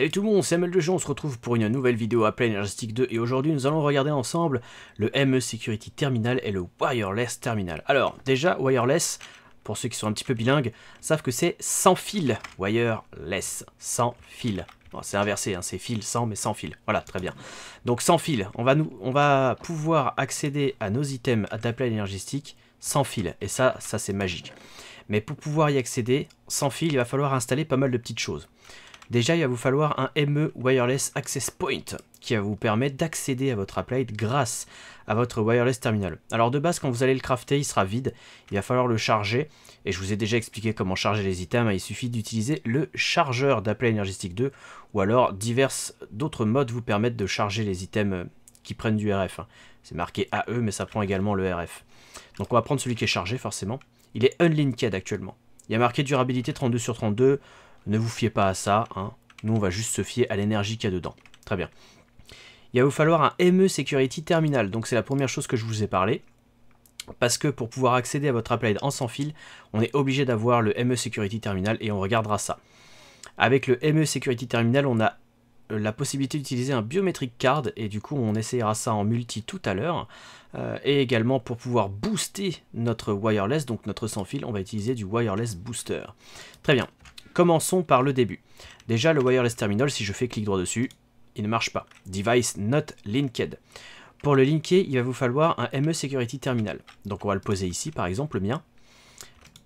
Salut tout le monde, c'est Amel Dejean, on se retrouve pour une nouvelle vidéo à Energy 2 et aujourd'hui nous allons regarder ensemble le ME Security Terminal et le Wireless Terminal. Alors déjà, Wireless, pour ceux qui sont un petit peu bilingues, savent que c'est sans fil, Wireless, sans fil. c'est inversé, hein, c'est fil sans mais sans fil, voilà, très bien. Donc sans fil, on va, nous, on va pouvoir accéder à nos items à Energy sans fil et ça, ça c'est magique. Mais pour pouvoir y accéder, sans fil, il va falloir installer pas mal de petites choses. Déjà, il va vous falloir un ME Wireless Access Point qui va vous permettre d'accéder à votre Applied grâce à votre wireless terminal. Alors de base, quand vous allez le crafter, il sera vide, il va falloir le charger, et je vous ai déjà expliqué comment charger les items, il suffit d'utiliser le chargeur d'Applied Energistic 2, ou alors diverses d'autres modes vous permettent de charger les items qui prennent du RF. C'est marqué AE, mais ça prend également le RF. Donc on va prendre celui qui est chargé, forcément. Il est unlinked actuellement. Il y a marqué durabilité 32 sur 32, ne vous fiez pas à ça. Hein. Nous, on va juste se fier à l'énergie qu'il y a dedans. Très bien. Il va vous falloir un ME Security Terminal. Donc, c'est la première chose que je vous ai parlé. Parce que pour pouvoir accéder à votre Applied en sans fil, on est obligé d'avoir le ME Security Terminal et on regardera ça. Avec le ME Security Terminal, on a euh, la possibilité d'utiliser un biometric card et du coup on essayera ça en multi tout à l'heure euh, et également pour pouvoir booster notre wireless donc notre sans fil on va utiliser du wireless booster très bien Commençons par le début. Déjà, le wireless terminal, si je fais clic droit dessus, il ne marche pas. Device not linked. Pour le linker, il va vous falloir un ME Security Terminal. Donc on va le poser ici, par exemple, le mien.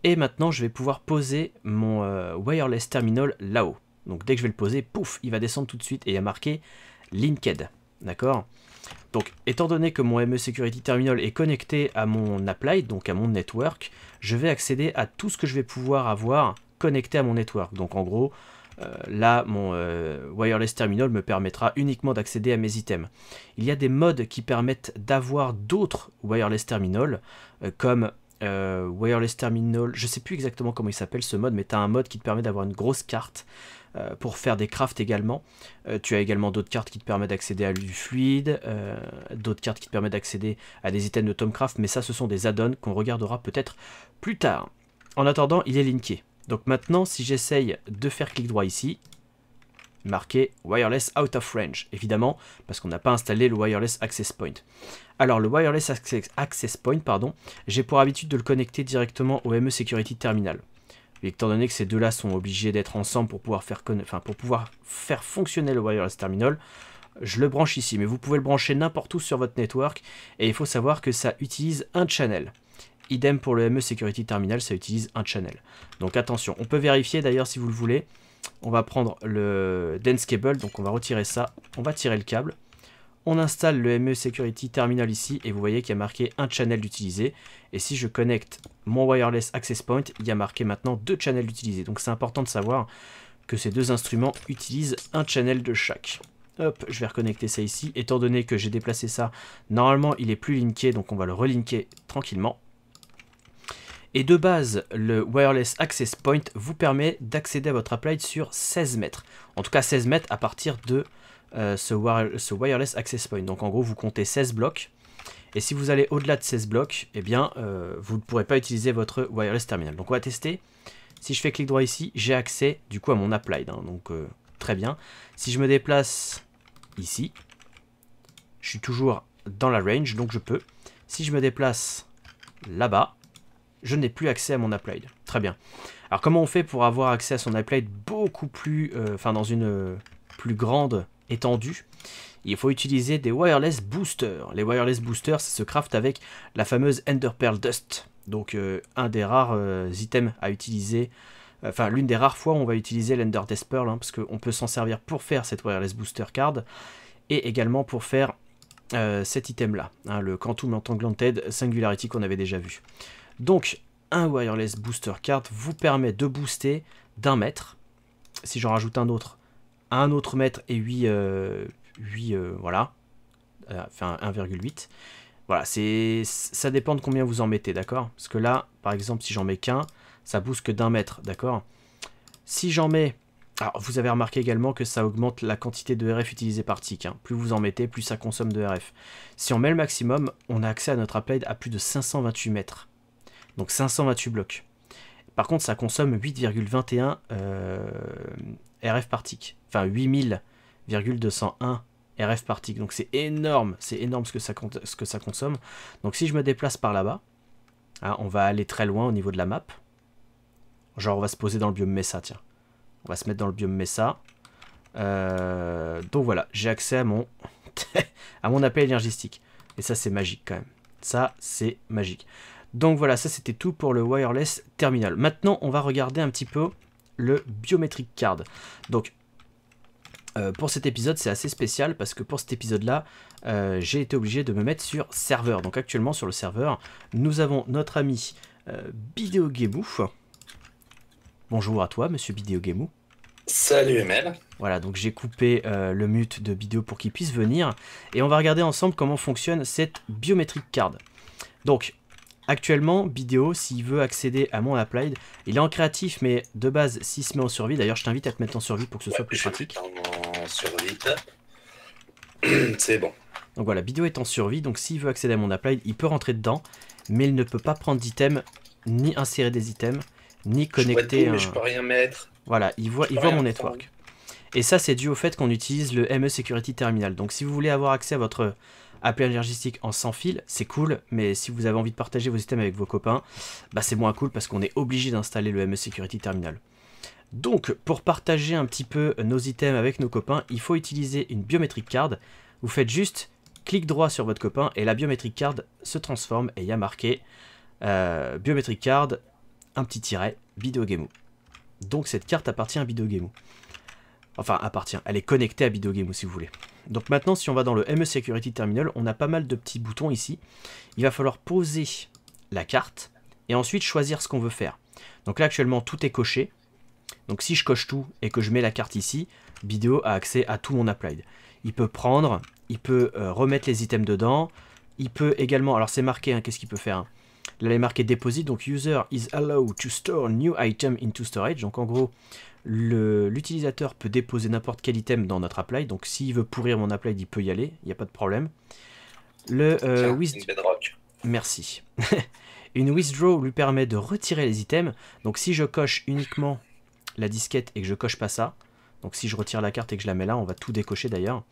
Et maintenant, je vais pouvoir poser mon euh, wireless terminal là-haut. Donc dès que je vais le poser, pouf, il va descendre tout de suite et il y a marqué linked. D'accord donc, étant donné que mon ME Security Terminal est connecté à mon Apply, donc à mon network, je vais accéder à tout ce que je vais pouvoir avoir connecté à mon network. Donc en gros, euh, là, mon euh, wireless terminal me permettra uniquement d'accéder à mes items. Il y a des modes qui permettent d'avoir d'autres wireless terminals, euh, comme wireless terminal, je ne sais plus exactement comment il s'appelle ce mode, mais tu as un mode qui te permet d'avoir une grosse carte pour faire des crafts également. tu as également d'autres cartes qui te permettent d'accéder à du fluide, d'autres cartes qui te permettent d'accéder à des items de Tomcraft, mais ça, ce sont des add-ons qu'on regardera peut-être plus tard. En attendant, il est linké. Donc maintenant, si j'essaye de faire clic droit ici, marqué Wireless Out of Range, évidemment, parce qu'on n'a pas installé le Wireless Access Point. Alors le Wireless Access Point, pardon, j'ai pour habitude de le connecter directement au ME Security Terminal. étant donné que ces deux-là sont obligés d'être ensemble pour pouvoir, faire enfin, pour pouvoir faire fonctionner le Wireless Terminal, je le branche ici, mais vous pouvez le brancher n'importe où sur votre network, et il faut savoir que ça utilise un channel. Idem pour le ME Security Terminal, ça utilise un channel. Donc attention, on peut vérifier d'ailleurs si vous le voulez. On va prendre le Dense Cable, donc on va retirer ça, on va tirer le câble. On installe le ME Security Terminal ici et vous voyez qu'il y a marqué un channel d'utilisé. Et si je connecte mon wireless access point, il y a marqué maintenant deux channels d'utilisé. Donc c'est important de savoir que ces deux instruments utilisent un channel de chaque. Hop, je vais reconnecter ça ici. Étant donné que j'ai déplacé ça, normalement il est plus linké, donc on va le relinker tranquillement. Et de base, le Wireless Access Point vous permet d'accéder à votre applied sur 16 mètres. En tout cas 16 mètres à partir de euh, ce, Wireless Access Point. Donc en gros, vous comptez 16 blocs. Et si vous allez au-delà de 16 blocs, eh bien, euh, vous ne pourrez pas utiliser votre Wireless Terminal. Donc on va tester. Si je fais clic droit ici, j'ai accès du coup à mon applied. Hein. donc euh, très bien. Si je me déplace ici, je suis toujours dans la range, donc je peux. Si je me déplace là-bas, je n'ai plus accès à mon Applied. Très bien. Alors comment on fait pour avoir accès à son Applied beaucoup plus, euh, enfin dans une euh, plus grande étendue Il faut utiliser des wireless boosters. Les wireless boosters, se craft avec la fameuse Ender Pearl Dust. Donc euh, un des rares items à utiliser enfin l'une des rares fois où on va utiliser l'Ender Death Pearl, hein, parce qu'on peut s'en servir pour faire cette wireless booster card, et également pour faire cet item là, hein, le Quantum Entanglanted Singularity qu'on avait déjà vu. Donc, un wireless booster card vous permet de booster d'un mètre. Si j'en rajoute un autre, un autre mètre et 8, 8 euh, euh, voilà, euh, enfin 1,8. Voilà, c'est ça dépend de combien vous en mettez, d'accord Parce que là, par exemple, si j'en mets qu'un, ça booste que d'un mètre, d'accord Si j'en mets... Alors, vous avez remarqué également que ça augmente la quantité de RF utilisée par tic. Hein. Plus vous en mettez, plus ça consomme de RF. Si on met le maximum, on a accès à notre upload à plus de 528 mètres donc 528 blocs. Par contre, ça consomme 8,21 euh, RF par tick, enfin 8000,201 RF par tick. Donc c'est énorme, c'est énorme ce que, ça, consomme. Donc si je me déplace par là-bas, hein, on va aller très loin au niveau de la map. Genre on va se poser dans le biome Mesa, tiens. On va se mettre dans le biome Mesa. Euh, donc voilà, j'ai accès à mon, à mon appel énergistique. Et ça c'est magique quand même. Ça c'est magique. Donc voilà, ça c'était tout pour le wireless terminal. Maintenant, on va regarder un petit peu le biometric card. Donc euh, pour cet épisode, c'est assez spécial parce que pour cet épisode-là, euh, j'ai été obligé de me mettre sur serveur. Donc actuellement sur le serveur, nous avons notre ami euh, Bonjour à toi, monsieur Bideo Salut ML. Voilà, donc j'ai coupé euh, le mute de vidéo pour qu'il puisse venir. Et on va regarder ensemble comment fonctionne cette biometric card. Donc, Actuellement, Bidéo, s'il veut accéder à mon Applied, il est en créatif, mais de base, s'il se met en survie, d'ailleurs, je t'invite à te mettre en survie pour que ce soit plus je pratique. En survie, c'est bon. Donc voilà, Bidéo est en survie, donc s'il veut accéder à mon Applied, il peut rentrer dedans, mais il ne peut pas prendre d'items, ni insérer des items, ni connecter. Je, vois mais je peux rien mettre. Voilà, il voit, il voit mon network. Et ça, c'est dû au fait qu'on utilise le ME Security Terminal. Donc si vous voulez avoir accès à votre à allergistique en sans fil, c'est cool, mais si vous avez envie de partager vos items avec vos copains, bah c'est moins cool parce qu'on est obligé d'installer le ME Security Terminal. Donc, pour partager un petit peu nos items avec nos copains, il faut utiliser une biométrique card. Vous faites juste clic droit sur votre copain et la biométrique card se transforme et il y a marqué euh, biométrique card, un petit tiret, Bidogemu. Donc cette carte appartient à Bidogemu. Enfin, appartient. Elle est connectée à Bidogame, si vous voulez. Donc maintenant, si on va dans le ME Security Terminal, on a pas mal de petits boutons ici. Il va falloir poser la carte et ensuite choisir ce qu'on veut faire. Donc là, actuellement, tout est coché. Donc si je coche tout et que je mets la carte ici, Bideo a accès à tout mon applied. Il peut prendre, il peut euh, remettre les items dedans, il peut également, alors c'est marqué, hein, qu'est-ce qu'il peut faire hein. Là, il est marqué deposit, donc user is allowed to store new item into storage. Donc en gros, l'utilisateur peut déposer n'importe quel item dans notre apply, donc s'il veut pourrir mon appli, il peut y aller, il n'y a pas de problème. Le euh, Merci. une withdraw lui permet de retirer les items, donc si je coche uniquement la disquette et que je coche pas ça, donc si je retire la carte et que je la mets là, on va tout décocher d'ailleurs.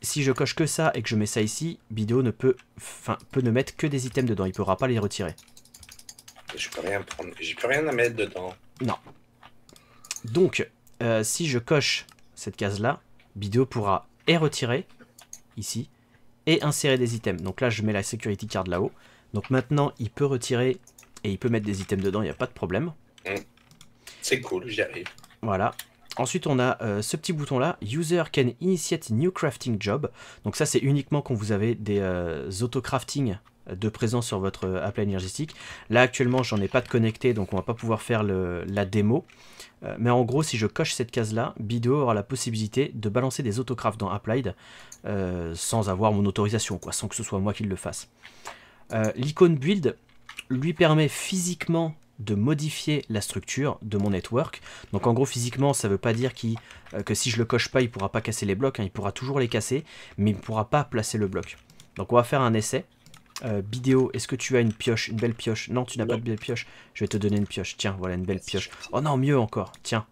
Si je coche que ça et que je mets ça ici, Bido ne peut, enfin, peut ne mettre que des items dedans, il ne pourra pas les retirer. Je peux rien prendre, j'ai plus rien à mettre dedans. Non, donc, euh, si je coche cette case-là, Bido pourra et retirer, ici, et insérer des items. Donc là, je mets la security card là-haut. Donc maintenant, il peut retirer et il peut mettre des items dedans, il n'y a pas de problème. Hum. C'est cool, j'y arrive. Voilà. Ensuite, on a euh, ce petit bouton-là, User can initiate new crafting job. Donc ça, c'est uniquement quand vous avez des euh, auto-crafting de présence sur votre euh, Applied énergétique. Là actuellement j'en ai pas de connecté donc on va pas pouvoir faire la démo. Euh, mais en gros si je coche cette case là, Bido aura la possibilité de balancer des autocrafts dans Applied euh, sans avoir mon autorisation, quoi, sans que ce soit moi qui le fasse. L'icône build lui permet physiquement de modifier la structure de mon network. Donc en gros physiquement ça veut pas dire que si je le coche pas il pourra pas casser les blocs, hein, il pourra toujours les casser, mais il ne pourra pas placer le bloc. Donc on va faire un essai vidéo, euh, est-ce que tu as une pioche, une belle pioche Non, tu n'as pas de belle pioche. Je vais te donner une pioche. Tiens, voilà une belle pioche. Oh non, mieux encore. Tiens,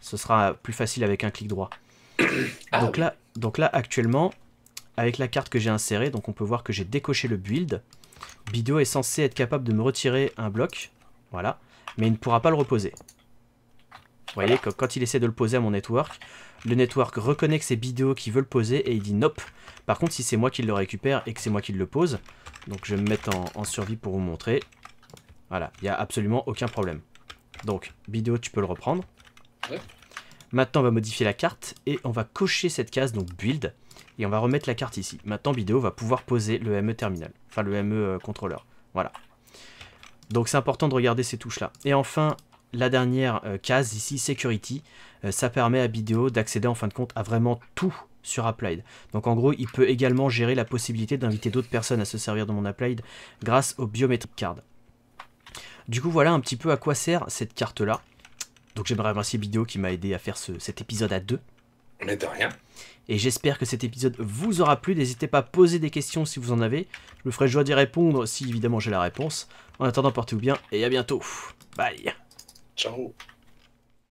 ce sera plus facile avec un clic droit. Ah donc, là, donc là, actuellement, avec la carte que j'ai insérée, donc on peut voir que j'ai décoché le build. Bidéo est censé être capable de me retirer un bloc, voilà, mais il ne pourra pas le reposer. Vous voyez que quand il essaie de le poser à mon network, le network reconnaît que c'est qui veut le poser et il dit nope. Par contre, si c'est moi qui le récupère et que c'est moi qui le pose, donc je vais me mettre en, survie pour vous montrer. Voilà, il n'y a absolument aucun problème. Donc, vidéo, tu peux le reprendre. Maintenant, on va modifier la carte et on va cocher cette case, donc build, et on va remettre la carte ici. Maintenant, vidéo va pouvoir poser le ME terminal, enfin le ME euh, contrôleur. Voilà. Donc c'est important de regarder ces touches-là. Et enfin, la dernière euh, case ici, Security, euh, ça permet à Bideo d'accéder en fin de compte à vraiment tout sur Applied. Donc en gros, il peut également gérer la possibilité d'inviter d'autres personnes à se servir de mon Applied grâce au Biometric Card. Du coup, voilà un petit peu à quoi sert cette carte-là. Donc j'aimerais remercier Bideo qui m'a aidé à faire cet épisode à deux. Mais de rien. Et j'espère que cet épisode vous aura plu. N'hésitez pas à poser des questions si vous en avez. Je me ferai joie d'y répondre si évidemment j'ai la réponse. En attendant, portez-vous bien et à bientôt. Bye 中午。